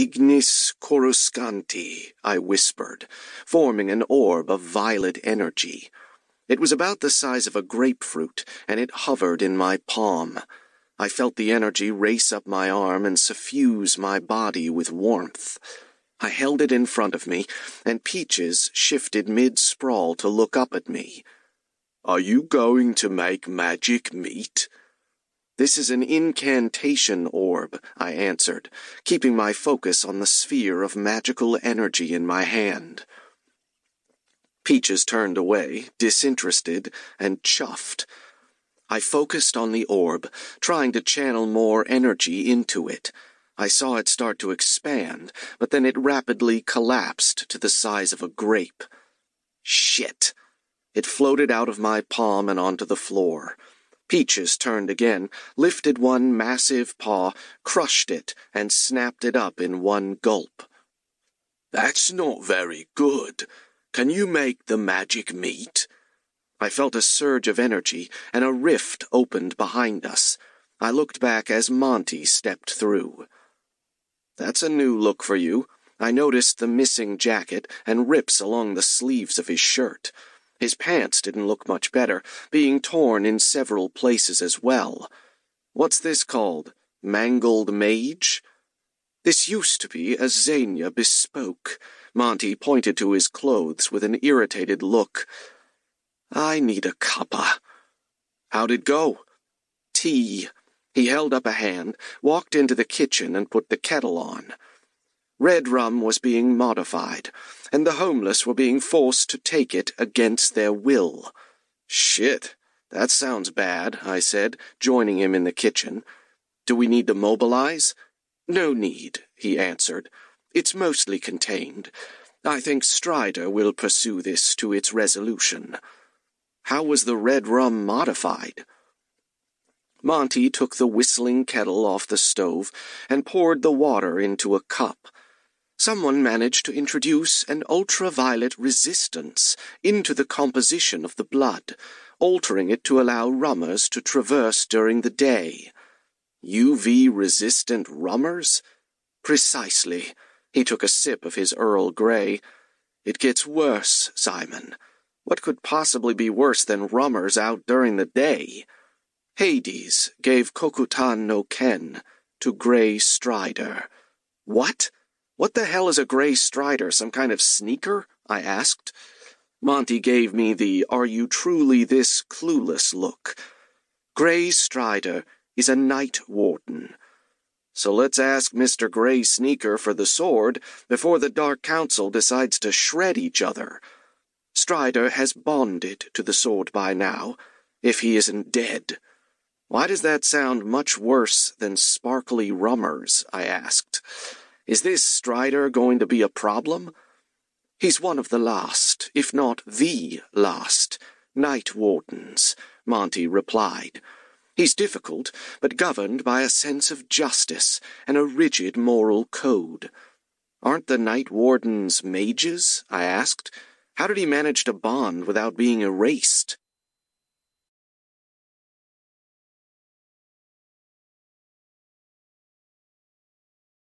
Ignis coruscanti, I whispered, forming an orb of violet energy. It was about the size of a grapefruit, and it hovered in my palm. I felt the energy race up my arm and suffuse my body with warmth. I held it in front of me, and Peaches shifted mid sprawl to look up at me. Are you going to make magic meat? This is an incantation orb, I answered, keeping my focus on the sphere of magical energy in my hand. Peaches turned away, disinterested and chuffed. I focused on the orb, trying to channel more energy into it. I saw it start to expand, but then it rapidly collapsed to the size of a grape. Shit! It floated out of my palm and onto the floor. Peaches turned again, lifted one massive paw, crushed it, and snapped it up in one gulp. That's not very good. Can you make the magic meat? I felt a surge of energy, and a rift opened behind us. I looked back as Monty stepped through. That's a new look for you. I noticed the missing jacket and rips along the sleeves of his shirt. His pants didn't look much better, being torn in several places as well. What's this called? Mangled mage? This used to be as Xenia bespoke. Monty pointed to his clothes with an irritated look. I need a cuppa. How'd it go? Tea. He held up a hand, walked into the kitchen, and put the kettle on. Red rum was being modified, and the homeless were being forced to take it against their will. Shit, that sounds bad, I said, joining him in the kitchen. Do we need to mobilize? No need, he answered. It's mostly contained. I think Strider will pursue this to its resolution. How was the red rum modified? Monty took the whistling kettle off the stove and poured the water into a cup someone managed to introduce an ultraviolet resistance into the composition of the blood, altering it to allow rummers to traverse during the day. UV-resistant rummers? Precisely. He took a sip of his Earl Grey. It gets worse, Simon. What could possibly be worse than rummers out during the day? Hades gave Kokutan no Ken to Grey Strider. What? What the hell is a gray strider, some kind of sneaker? I asked. Monty gave me the are you truly this clueless look. Gray Strider is a night warden. So let's ask Mr. Gray Sneaker for the sword before the Dark Council decides to shred each other. Strider has bonded to the sword by now, if he isn't dead. Why does that sound much worse than sparkly rummers? I asked. Is this Strider going to be a problem? He's one of the last, if not the last, Night Wardens, Monty replied. He's difficult, but governed by a sense of justice and a rigid moral code. Aren't the Night Wardens mages? I asked. How did he manage to bond without being erased?